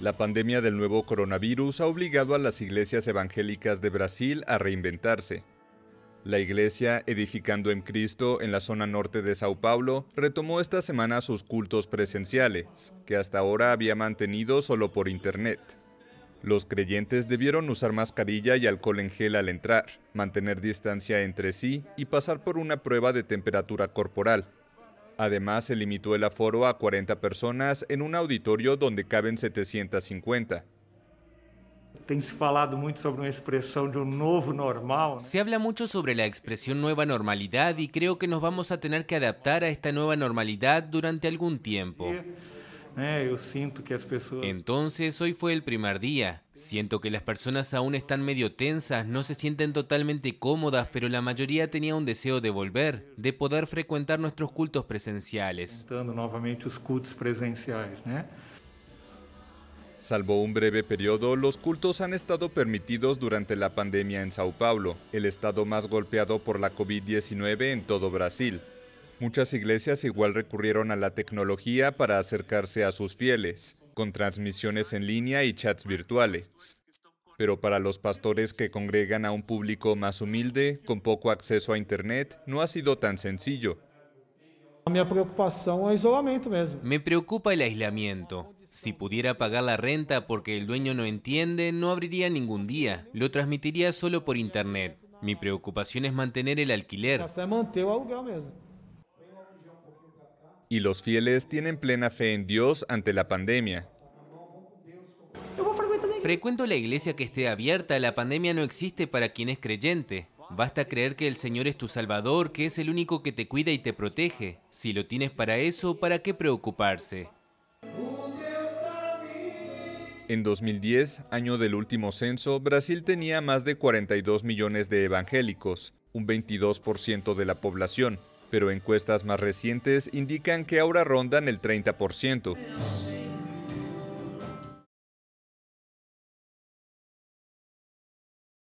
La pandemia del nuevo coronavirus ha obligado a las iglesias evangélicas de Brasil a reinventarse. La iglesia Edificando en Cristo en la zona norte de Sao Paulo retomó esta semana sus cultos presenciales, que hasta ahora había mantenido solo por internet. Los creyentes debieron usar mascarilla y alcohol en gel al entrar, mantener distancia entre sí y pasar por una prueba de temperatura corporal, Además, se limitó el aforo a 40 personas en un auditorio donde caben 750. Um se habla mucho sobre la expresión nueva normalidad y creo que nos vamos a tener que adaptar a esta nueva normalidad durante algún tiempo. E eh, Entonces, hoy fue el primer día. Siento que las personas aún están medio tensas, no se sienten totalmente cómodas, pero la mayoría tenía un deseo de volver, de poder frecuentar nuestros cultos presenciales. ¿eh? Salvo un breve periodo, los cultos han estado permitidos durante la pandemia en Sao Paulo, el estado más golpeado por la COVID-19 en todo Brasil. Muchas iglesias igual recurrieron a la tecnología para acercarse a sus fieles, con transmisiones en línea y chats virtuales. Pero para los pastores que congregan a un público más humilde, con poco acceso a Internet, no ha sido tan sencillo. Me preocupa el aislamiento. Si pudiera pagar la renta porque el dueño no entiende, no abriría ningún día. Lo transmitiría solo por internet. Mi preocupación es mantener el alquiler y los fieles tienen plena fe en Dios ante la pandemia. Frecuento la iglesia que esté abierta, la pandemia no existe para quien es creyente. Basta creer que el Señor es tu Salvador, que es el único que te cuida y te protege. Si lo tienes para eso, ¿para qué preocuparse? En 2010, año del último censo, Brasil tenía más de 42 millones de evangélicos, un 22% de la población pero encuestas más recientes indican que ahora rondan el 30%.